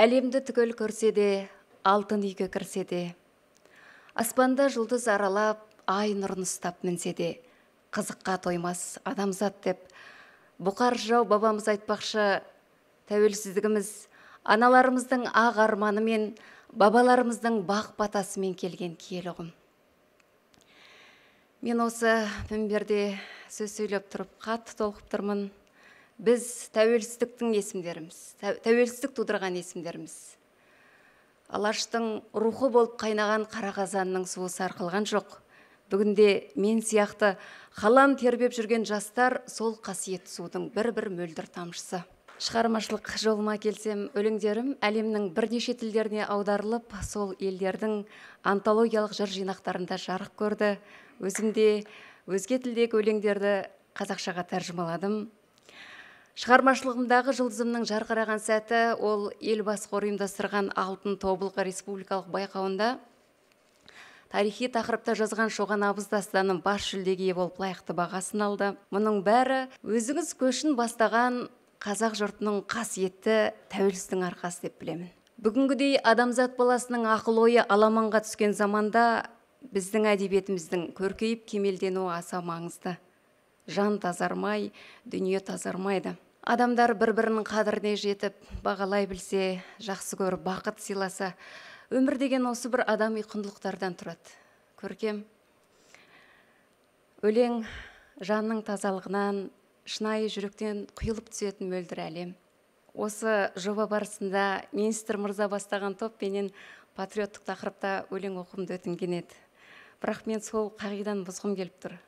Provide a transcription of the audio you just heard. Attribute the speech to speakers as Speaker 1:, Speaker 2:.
Speaker 1: әлемді түгел көрсе алтын үйге кірсе аспанда жұлдыз аралап ай нұрын ұстап мінсе қызыққа тоймас адамзат деп бұқар жау бабамыз айтпақшы тәуелсіздігіміз аналарымыздың ақ арманы мен бабаларымыздың бақ батасымен келген киелі ұғым мен осы мінберде сөз сөйлеп тұрып қатты толқып тұрмын біз тәуелсіздіктің есімдеріміз тәуелсіздік тудырған есімдеріміз алаштың рухы болып қайнаған қара қазанның суы сарқылған жоқ бүгінде мен сияқты қалам тербеп жүрген жастар сол қасиет судың бір бір мөлдір тамшысы шығармашылық жолыма келсем өлеңдерім әлемнің бірнеше тілдеріне аударылып сол елдердің антологиялық жыр жинақтарында жарық көрді өзімде өзге тілдегі өлеңдерді қазақшаға тәржімаладым шығармашылығымдағы жұлдызымның жарқыраған сәті ол бас қоры ұйымдастырған алтын тобылғы республикалық байқауында тарихи тақырыпта жазған шоған абыз дастаным бас жүлдеге ие болып лайықты бағасын алды мұның бәрі өзіңіз көшін бастаған қазақ жұртының қасиетті тәуелсіздігінің арқасы деп білемін бүгінгідей адамзат баласының ақыл ойы аламанға түскен заманда біздің әдебиетіміздің көркейіп кемелденуі аса маңызды жан тазармай дүние тазармайды адамдар бір бірінің қадіріне жетіп бағалай білсе жақсы көріп бақыт сыйласа өмір деген осы бір адами құндылықтардан тұрады көркем өлең жанның тазалығынан шынайы жүректен құйылып түсетін мөлдір әлем осы жоба барысында министр мырза бастаған топ менен патриоттық тақырыпта өлең оқуымды өтінген еді бірақ мен сол қағиданы бұзғым келіп тұр